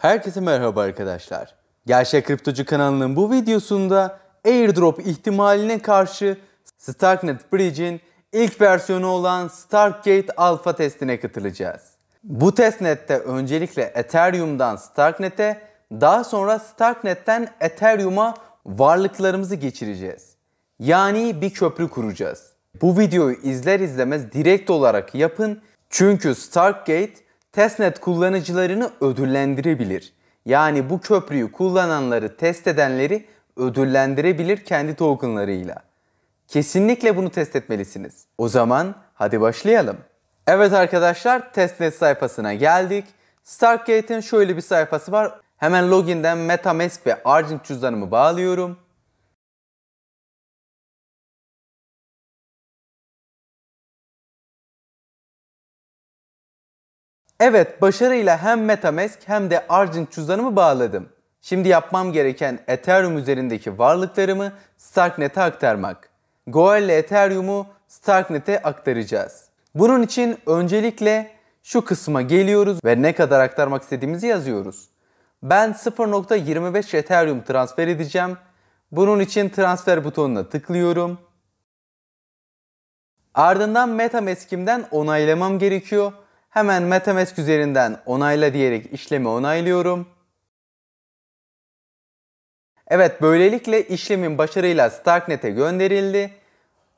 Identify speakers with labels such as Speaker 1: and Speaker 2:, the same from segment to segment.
Speaker 1: Herkese merhaba arkadaşlar. Gerçek Kriptocu kanalının bu videosunda airdrop ihtimaline karşı Starknet Bridge'in ilk versiyonu olan Starkgate Alpha testine katılacağız. Bu testnette öncelikle Ethereum'dan Starknet'e, daha sonra Starknet'ten Ethereum'a varlıklarımızı geçireceğiz. Yani bir köprü kuracağız. Bu videoyu izler izlemez direkt olarak yapın çünkü Starkgate testnet kullanıcılarını ödüllendirebilir. Yani bu köprüyü kullananları test edenleri ödüllendirebilir kendi tokenlarıyla. Kesinlikle bunu test etmelisiniz. O zaman hadi başlayalım. Evet arkadaşlar testnet sayfasına geldik. Stargate'in şöyle bir sayfası var. Hemen login'den MetaMask ve Argent cüzdanımı bağlıyorum. Evet başarıyla hem Metamask hem de Argent cüzdanımı bağladım. Şimdi yapmam gereken Ethereum üzerindeki varlıklarımı Starknet'e aktarmak. Goel ile Ethereum'u Starknet'e aktaracağız. Bunun için öncelikle şu kısma geliyoruz ve ne kadar aktarmak istediğimizi yazıyoruz. Ben 0.25 Ethereum transfer edeceğim. Bunun için transfer butonuna tıklıyorum. Ardından MetaMask'imden onaylamam gerekiyor Hemen MetaMask üzerinden onayla diyerek işlemi onaylıyorum. Evet böylelikle işlemin başarıyla Starknet'e gönderildi.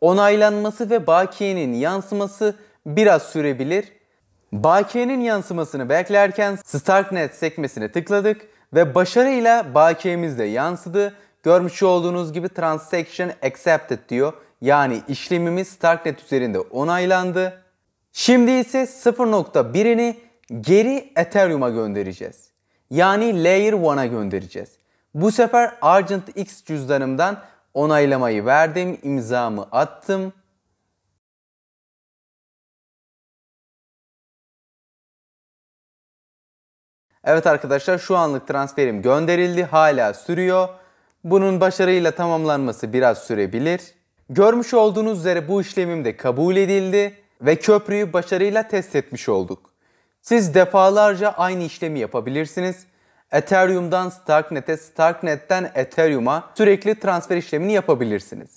Speaker 1: Onaylanması ve bakiyenin yansıması biraz sürebilir. Bakiyenin yansımasını beklerken Starknet sekmesine tıkladık ve başarıyla bakiyemiz de yansıdı. Görmüş olduğunuz gibi Transaction Accepted diyor. Yani işlemimiz Starknet üzerinde onaylandı. Şimdi ise 0.1'ini geri Ethereum'a göndereceğiz. Yani Layer 1'a göndereceğiz. Bu sefer Argent X cüzdanımdan onaylamayı verdim, imzamı attım. Evet arkadaşlar şu anlık transferim gönderildi. Hala sürüyor. Bunun başarıyla tamamlanması biraz sürebilir. Görmüş olduğunuz üzere bu işlemim de kabul edildi ve köprüyü başarıyla test etmiş olduk. Siz defalarca aynı işlemi yapabilirsiniz. Ethereum'dan Starknet'e, Starknet'ten Ethereum'a sürekli transfer işlemini yapabilirsiniz.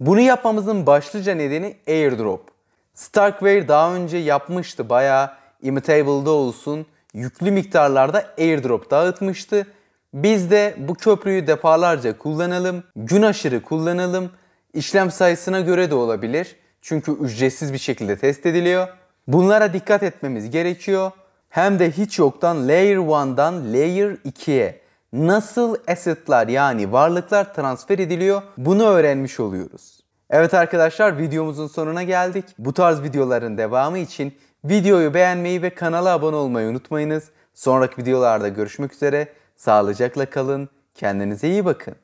Speaker 1: Bunu yapmamızın başlıca nedeni airdrop. Starkware daha önce yapmıştı bayağı Imitable'da olsun yüklü miktarlarda airdrop dağıtmıştı. Biz de bu köprüyü defalarca kullanalım, gün aşırı kullanalım, işlem sayısına göre de olabilir. Çünkü ücretsiz bir şekilde test ediliyor. Bunlara dikkat etmemiz gerekiyor. Hem de hiç yoktan Layer 1'dan Layer 2'ye nasıl assetler yani varlıklar transfer ediliyor bunu öğrenmiş oluyoruz. Evet arkadaşlar videomuzun sonuna geldik. Bu tarz videoların devamı için videoyu beğenmeyi ve kanala abone olmayı unutmayınız. Sonraki videolarda görüşmek üzere. Sağlıcakla kalın. Kendinize iyi bakın.